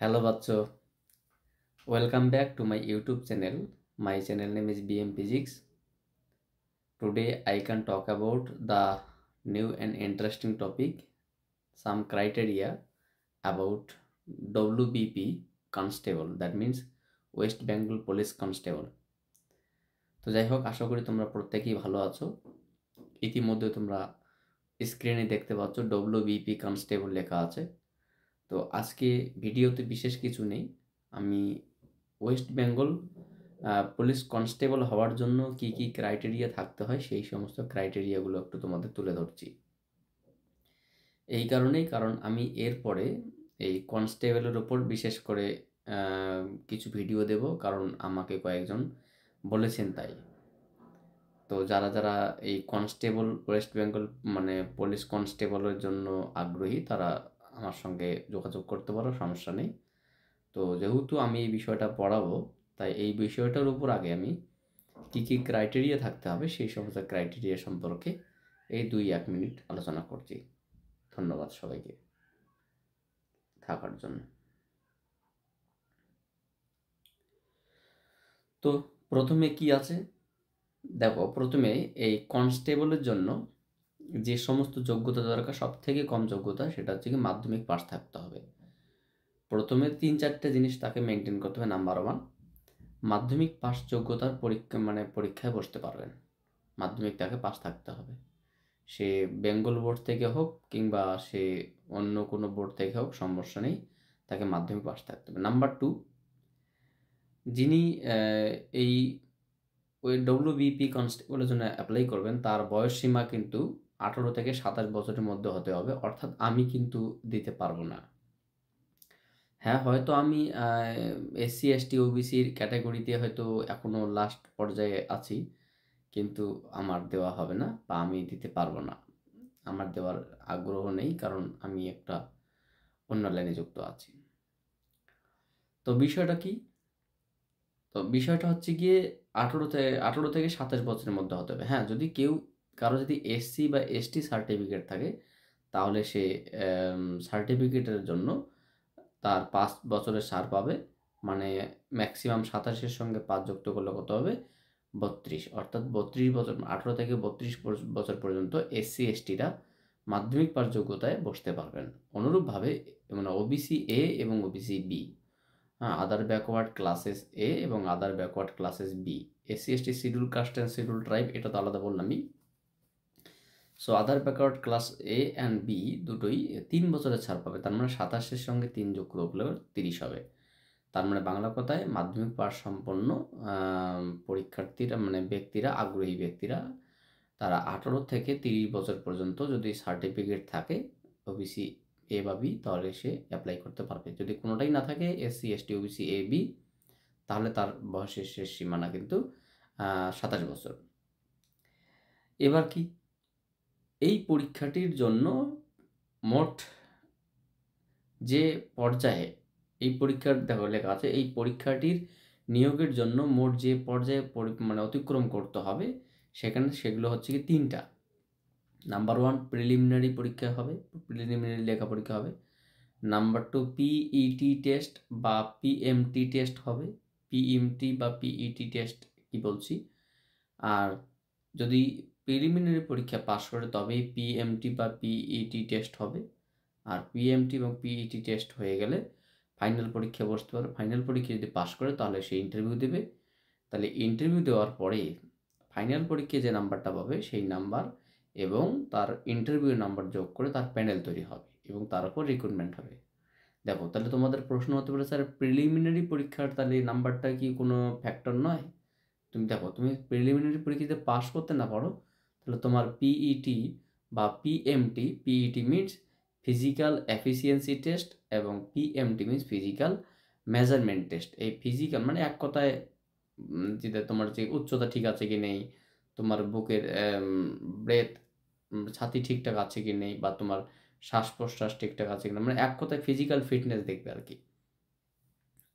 hello বাচ্চ welcome back to my YouTube channel my channel name is BM physics today I can talk about the new and interesting topic some criteria about WBP constable that means West Bengal police constable তো যাই হোক আশা করি তোমরা প্রত্যেকেই ভালো আছো ইতিমধ্যে তোমরা স্ক্রিনে দেখতে পাচ্ছ ডব্লিউবিপি কনস্টেবল লেখা আছে তো আজকে ভিডিওতে বিশেষ কিছু নেই আমি ওয়েস্ট বেঙ্গল পুলিশ কনস্টেবল হওয়ার জন্য কি কি ক্রাইটেরিয়া থাকতে হয় সেই সমস্ত ক্রাইটেরিয়াগুলো একটু তোমাদের তুলে ধরছি এই কারণেই কারণ আমি এরপরে এই কনস্টেবলের ওপর বিশেষ করে কিছু ভিডিও দেব কারণ আমাকে কয়েকজন বলেছেন তাই তো যারা যারা এই কনস্টেবল ওয়েস্ট বেঙ্গল মানে পুলিশ কনস্টেবলের জন্য আগ্রহী তারা আমার সঙ্গে যোগাযোগ করতে পারো সমস্যা নেই তো যেহেতু আমি এই বিষয়টা পড়াবো তাই এই বিষয়টার উপর আগে আমি কী কী ক্রাইটেরিয়া থাকতে হবে সেই সমস্ত ক্রাইটেরিয়া সম্পর্কে এই দুই এক মিনিট আলোচনা করছি ধন্যবাদ সবাইকে থাকার জন্য তো প্রথমে কি আছে দেখো প্রথমে এই কনস্টেবলের জন্য যে সমস্ত যোগ্যতা দরকার সব থেকে কম যোগ্যতা সেটা হচ্ছে কি মাধ্যমিক পাস থাকতে হবে প্রথমে তিন চারটে জিনিস তাকে মেনটেন করতে হবে নাম্বার ওয়ান মাধ্যমিক পাস যোগ্যতার পরীক্ষা মানে পরীক্ষায় বসতে পারবেন মাধ্যমিক তাকে পাস থাকতে হবে সে বেঙ্গল বোর্ড থেকে হোক কিংবা সে অন্য কোনো বোর্ড থেকে হোক সমস্যা নেই তাকে মাধ্যমিক পাস থাকতে হবে নাম্বার টু যিনি এই ওই ডব্লিউবিপি কনস্টেবলের জন্য অ্যাপ্লাই করবেন তার বয়স সীমা কিন্তু আঠারো থেকে সাতাশ বছরের মধ্যে হতে হবে অর্থাৎ আমি কিন্তু দিতে পারবো না হ্যাঁ হয়তো আমি এসসি এসটি ওবিসির ক্যাটাগরিতে হয়তো এখনও লাস্ট পর্যায়ে আছি কিন্তু আমার দেওয়া হবে না বা আমি দিতে পারবো না আমার দেওয়ার আগ্রহ নেই কারণ আমি একটা অন্য লাইনে যুক্ত আছি তো বিষয়টা কি তো বিষয়টা হচ্ছে গিয়ে আঠেরো থেকে আঠেরো থেকে সাতাশ বছরের মধ্যে হতে হবে হ্যাঁ যদি কেউ কারো যদি এসসি বা এসটি সার্টিফিকেট থাকে তাহলে সে সার্টিফিকেটের জন্য তার পাঁচ বছরের সার পাবে মানে ম্যাক্সিমাম সাতাশের সঙ্গে পাঁচ যুক্ত করলে কত হবে বত্রিশ অর্থাৎ বত্রিশ বছর আঠেরো থেকে বত্রিশ বছর পর্যন্ত এসসি এসটিরা মাধ্যমিক পাশ যোগ্যতায় বসতে পারবেন অনুরূপভাবে মানে ওবিসি এ এবং ওবিসি বি হ্যাঁ আদার ব্যাকওয়ার্ড ক্লাসেস এ এবং other backward classes B SC ST schedule caste and schedule tribe এটা তো আলাদা বললামই so other backward class A and B দুটোই তিন বছরের ছাড় পাবে তার মানে সাতাশের সঙ্গে তিন যোগ করলে তিরিশ হবে তার মানে বাংলা কথায় মাধ্যমিক পাশ সম্পন্ন পরীক্ষার্থীরা মানে ব্যক্তিরা আগ্রহী ব্যক্তিরা তারা আঠারো থেকে তিরিশ বছর পর্যন্ত যদি সার্টিফিকেট থাকে ওবিসি এ বা বি তাহলে সে অ্যাপ্লাই করতে পারবে যদি কোনোটাই না থাকে SC ST OBC A B তাহলে তার বয়সের শেষ সীমানা কিন্তু সাতাশ বছর এবার কি এই পরীক্ষাটির জন্য মোট যে পর্যায়ে এই পরীক্ষার দেখো লেখা আছে এই পরীক্ষাটির নিয়োগের জন্য মোট যে পর্যায়ে মানে অতিক্রম করতে হবে সেখানে সেগুলো হচ্ছে কি তিনটা নাম্বার ওয়ান প্রিলিমিনারি পরীক্ষা হবে প্রিলিমিনারি লেখা পরীক্ষা হবে নাম্বার টু পিইটি টেস্ট বা পিএমটি টেস্ট হবে পিএমটি বা পিইটি টেস্ট e কি বলছি আর যদি প্রিলিমিনারি পরীক্ষা পাশ করে তবেই পিএমটি বা পিইটি টেস্ট e হবে আর পিএমটি এবং পিইটি টেস্ট e হয়ে গেলে ফাইনাল পরীক্ষা বসতে পারে ফাইনাল পরীক্ষা যদি পাশ করে তাহলে সে ইন্টারভিউ দেবে তাহলে ইন্টারভিউ দেওয়ার পরে ফাইনাল পরীক্ষায় যে নাম্বারটা পাবে সেই নাম্বার এবং তার ইন্টারভিউ নাম্বার যোগ করে তার প্যানেল তৈরি হবে এবং তার উপর রিক্রুটমেন্ট হবে দেখো তাহলে তোমাদের প্রশ্ন হতে পারে স্যার প্রিলিমিনারি পরীক্ষার তাহলে নাম্বারটা কি কোনো ফ্যাক্টর নয় তুমি দেখো তুমি প্রিলিমিনারি পরীক্ষাতে পাশ করতে না পারো তাহলে তোমার পিইটি e বা PMT PET means physical efficiency test এবং PMT means physical measurement test এই ফিজিক্যাল মানে এক কথায় যেটা তোমার যে উচ্চতা ঠিক আছে কি নেই তোমার বুকের ব্রেথ ছাতি ঠিকঠাক আছে কি নেই বা তোমার শ্বাস প্রশ্বাস ঠিকঠাক আছে কি না মানে এক কথায় ফিজিক্যাল ফিটনেস দেখবে আর কি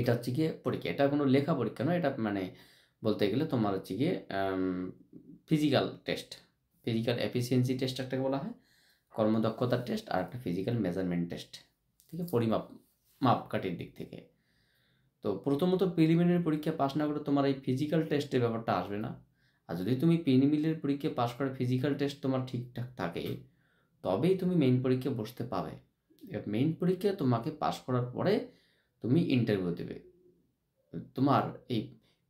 এটা হচ্ছে গিয়ে পরীক্ষা এটা কোনো লেখা পরীক্ষা নয় এটা মানে বলতে গেলে তোমার হচ্ছে গিয়ে physical test physical efficiency test একটাকে বলা হয় কর্মদক্ষতার টেস্ট আর একটা ফিজিক্যাল মেজারমেন্ট টেস্ট ঠিক আছে পরিমাপ মাপকাঠির দিক থেকে তো প্রথমত প্রিলিমিনারি পরীক্ষা পাশ না করে তোমার এই ফিজিক্যাল টেস্টের ব্যাপারটা আসবে না আর যদি তুমি প্রিলিমিনারি পরীক্ষা পাশ করে ফিজিক্যাল টেস্ট তোমার ঠিকঠাক থাকে তবেই তুমি মেইন পরীক্ষায় বসতে পাবে এবার মেইন পরীক্ষা তোমাকে পাশ করার পরে তুমি ইন্টারভিউ দেবে তোমার এই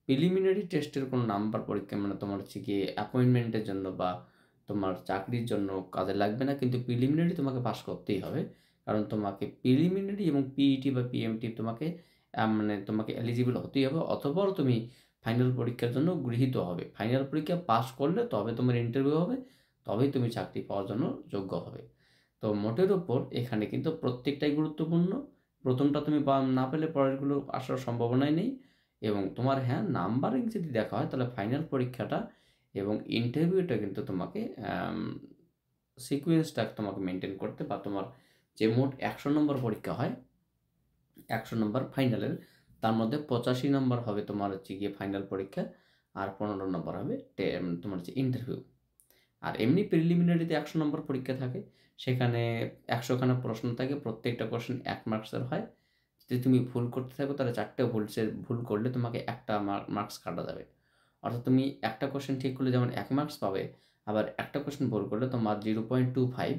প্রিলিমিনারি টেস্টের কোনো নাম্বার পরীক্ষা মানে তোমার হচ্ছে গিয়ে অ্যাপয়েন্টমেন্টের জন্য বা তোমার চাকরির জন্য কাজে লাগবে না কিন্তু প্রিলিমিনারি তোমাকে পাস করতেই হবে কারণ তোমাকে প্রিলিমিনারি এবং পিইটি e বা পিএমটি তোমাকে মানে তোমাকে এলিজিবল হতেই হবে অথবা তুমি ফাইনাল পরীক্ষার জন্য গৃহীত হবে ফাইনাল পরীক্ষা পাস করলে তবে তোমার ইন্টারভিউ হবে তবেই তুমি চাকরি পাওয়ার জন্য যোগ্য হবে তো মোটের ওপর এখানে কিন্তু প্রত্যেকটাই গুরুত্বপূর্ণ প্রথমটা তুমি না পেলে পরেরগুলো আসার সম্ভাবনাই নেই এবং তোমার হ্যাঁ নাম্বারিং যদি দেখা হয় তাহলে ফাইনাল পরীক্ষাটা এবং ইন্টারভিউটা কিন্তু তোমাকে সিকুয়েন্সটা তোমাকে মেনটেন করতে বা তোমার যে মোট একশো নম্বর পরীক্ষা হয় একশো নম্বর ফাইনালের তার মধ্যে পঁচাশি নম্বর হবে তোমার হচ্ছে গিয়ে ফাইনাল পরীক্ষা আর পনেরো নম্বর হবে তোমার হচ্ছে ইন্টারভিউ আর এমনি প্রিলিমিনারিতে একশো নম্বর পরীক্ষা থাকে সেখানে একশোখানা প্রশ্ন থাকে প্রত্যেকটা কোশ্চেন এক মার্কসের হয় যদি তুমি ভুল করতে থাকো তাহলে চারটে ভুল ভুল করলে তোমাকে একটা মার্কস কাটা যাবে অর্থাৎ তুমি একটা কোয়েশ্চেন ঠিক করলে যেমন এক মার্কস পাবে আবার একটা কোয়েশ্চেন ভুল করলে তোমার জিরো পয়েন্ট টু ফাইভ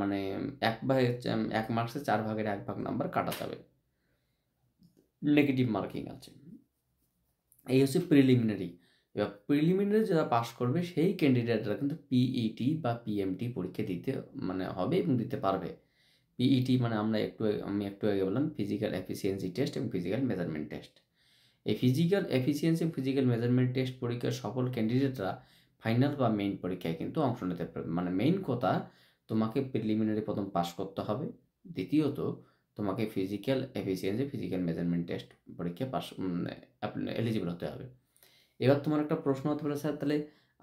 মানে এক ভাগে এক মার্কসে চার ভাগের এক ভাগ নাম্বার কাটা যাবে নেগেটিভ মার্কিং আছে এই হচ্ছে প্রিলিমিনারি এবার প্রিলিমিনারি যারা পাস করবে সেই ক্যান্ডিডেটরা কিন্তু পিইটি e বা পিএমটি পরীক্ষা দিতে মানে হবে এবং দিতে পারবে পিইটি e মানে আমরা একটু আমি একটু আগে বললাম ফিজিক্যাল এফিসিয়েন্সি টেস্ট এবং ফিজিক্যাল মেজারমেন্ট টেস্ট এই physical efficiency physical measurement test পরীক্ষার সফল ক্যান্ডিডেটরা ফাইনাল বা মেইন পরীক্ষায় কিন্তু অংশ নিতে পারবে মানে মেইন কথা তোমাকে প্রিলিমিনারি প্রথম পাস করতে হবে দ্বিতীয়ত তোমাকে physical efficiency physical measurement test পরীক্ষা পাস এলিজিবল হতে হবে এবার তোমার একটা প্রশ্ন হতে পারে স্যার তাহলে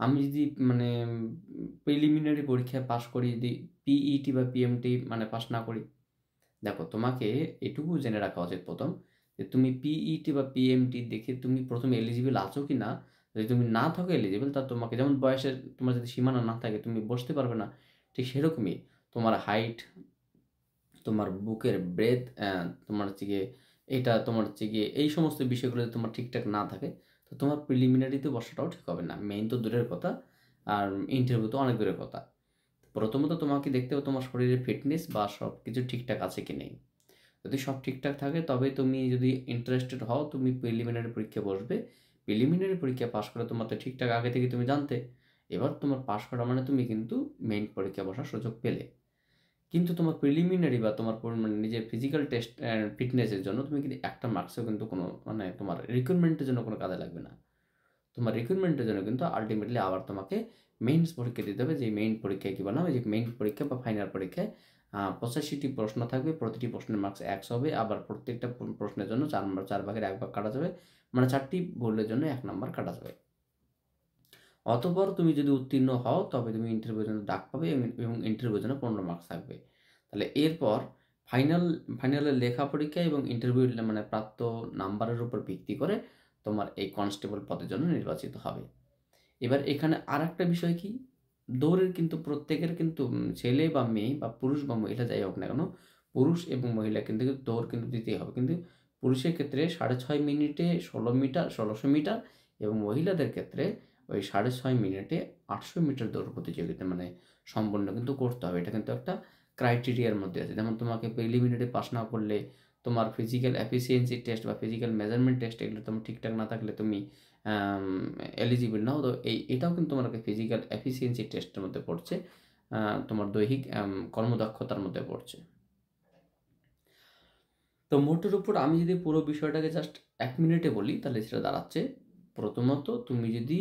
আমি যদি মানে প্রিলিমিনারি পরীক্ষায় পাস করি যদি পিইটি e বা পিএমটি মানে পাস না করি দেখো তোমাকে এটুকু জেনে রাখা উচিত প্রথম যে তুমি পিইটি e বা পিএমটি দেখে তুমি প্রথমে এলিজিবল আছো কি না যদি তুমি না থাকো এলিজিবল তা তোমাকে যেমন বয়সের তোমার যদি সীমানা না থাকে তুমি বসতে পারবে না ঠিক সেরকমই তোমার হাইট তোমার বুকের ব্রেথ তোমার হচ্ছে গিয়ে এটা তোমার হচ্ছে গিয়ে এই সমস্ত বিষয়গুলো তোমার ঠিকঠাক না থাকে তো তোমার প্রিলিমিনারিতে বসাটাও ঠিক হবে না মেইন তো দূরের কথা আর ইন্টারভিউ তো অনেক দূরের কথা প্রথমত তোমাকে দেখতে হবে তোমার শরীরে ফিটনেস বা সব কিছু ঠিকঠাক আছে কি নেই যদি সব ঠিকঠাক থাকে তবে তুমি যদি ইন্টারেস্টেড হও তুমি প্রিলিমিনারি পরীক্ষা বসবে প্রিলিমিনারি পরীক্ষা পাশ করা তোমার তো ঠিকঠাক আগে থেকে তুমি জানতে এবার তোমার পাশ করা মানে তুমি কিন্তু মেইন পরীক্ষা বসার সুযোগ পেলে কিন্তু তোমার প্রিলিমিনারি বা তোমার মানে নিজের ফিজিক্যাল টেস্ট ফিটনেসের জন্য তুমি কিন্তু একটা মার্কসও কিন্তু কোনো মানে তোমার রিক্রুটমেন্টের জন্য কোনো কাজে লাগবে না তোমার রিক্রুটমেন্টের জন্য কিন্তু আলটিমেটলি আবার তোমাকে মেইনস পরীক্ষা দিতে হবে যে মেইন পরীক্ষায় কী হবে যে মেইন পরীক্ষা বা ফাইনাল পরীক্ষায় পঁচাশিটি প্রশ্ন থাকবে প্রতিটি প্রশ্নের মার্কস একশো হবে আবার প্রত্যেকটা প্রশ্নের জন্য চার নম্বর চার ভাগের এক ভাগ কাটা যাবে মানে চারটি ভুলের জন্য এক নম্বর কাটা যাবে অতপর তুমি যদি উত্তীর্ণ হও তবে তুমি ইন্টারভিউ জন্য ডাক পাবে এবং ইন্টারভিউ জন্য পনেরো মার্কস থাকবে তাহলে এরপর ফাইনাল ফাইনালের লেখা পরীক্ষা এবং ইন্টারভিউ মানে প্রাপ্ত নাম্বারের উপর ভিত্তি করে তোমার এই কনস্টেবল পদের জন্য নির্বাচিত হবে এবার এখানে আর একটা বিষয় কি দৌড়ের কিন্তু প্রত্যেকের কিন্তু ছেলে বা মেয়ে বা পুরুষ বা মহিলা যাই হোক না কেন পুরুষ এবং মহিলা কিন্তু দৌড় কিন্তু দিতেই হবে কিন্তু পুরুষের ক্ষেত্রে সাড়ে ছয় মিনিটে ষোলো মিটার ষোলোশো মিটার এবং মহিলাদের ক্ষেত্রে ওই সাড়ে ছয় মিনিটে আটশো মিটার দৌড় প্রতিযোগিতা মানে সম্পন্ন কিন্তু করতে হবে এটা কিন্তু একটা ক্রাইটেরিয়ার মধ্যে আছে যেমন তোমাকে প্রিলিমিনারি পাস না করলে তোমার ফিজিক্যাল এফিসিয়েন্সি টেস্ট বা ফিজিক্যাল মেজারমেন্ট টেস্ট এগুলো তোমার ঠিকঠাক না থাকলে তুমি এলিজিবল নাও তো এই এটাও কিন্তু তোমাকে ফিজিক্যাল এফিসিয়েন্সি টেস্টের মধ্যে পড়ছে তোমার দৈহিক কর্মদক্ষতার মধ্যে পড়ছে তো মোটের উপর আমি যদি পুরো বিষয়টাকে জাস্ট এক মিনিটে বলি তাহলে সেটা দাঁড়াচ্ছে প্রথমত তুমি যদি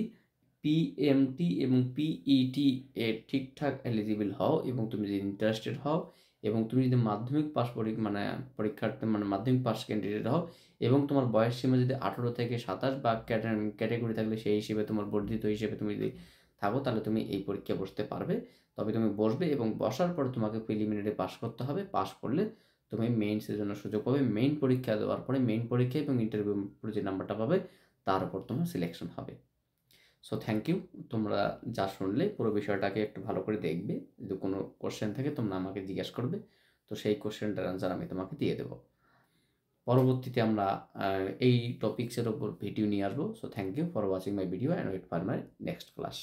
পিএমটি এবং পিইটি e এ ঠিকঠাক এলিজিবল হও এবং তুমি যদি ইন্টারেস্টেড হও এবং তুমি যদি মাধ্যমিক পাস মানে পরীক্ষার্থী মানে মাধ্যমিক পাস ক্যান্ডিডেট হও এবং তোমার বয়স সীমা যদি আঠেরো থেকে সাতাশ বা ক্যাটাগরি থাকলে সেই হিসেবে তোমার বর্ধিত হিসেবে তুমি যদি থাকো তাহলে তুমি এই পরীক্ষা বসতে পারবে তবে তুমি বসবে এবং বসার পর তোমাকে প্রিলিমিনারি পাস করতে হবে পাস করলে তুমি মেইনসের জন্য সুযোগ পাবে মেইন পরীক্ষা দেওয়ার পরে মেইন পরীক্ষা এবং ইন্টারভিউ যে নাম্বারটা পাবে তার উপর তোমার সিলেকশন হবে সো থ্যাংক ইউ তোমরা যা শুনলে পুরো বিষয়টাকে একটু ভালো করে দেখবে যদি কোনো কোশ্চেন থাকে তোমরা আমাকে জিজ্ঞেস করবে তো সেই কোশ্চেনটার অ্যান্সার আমি তোমাকে দিয়ে দেবো পরবর্তীতে আমরা এই টপিক্সের ওপর ভিডিও নিয়ে আসবো so thank you for watching my video and wait for my next class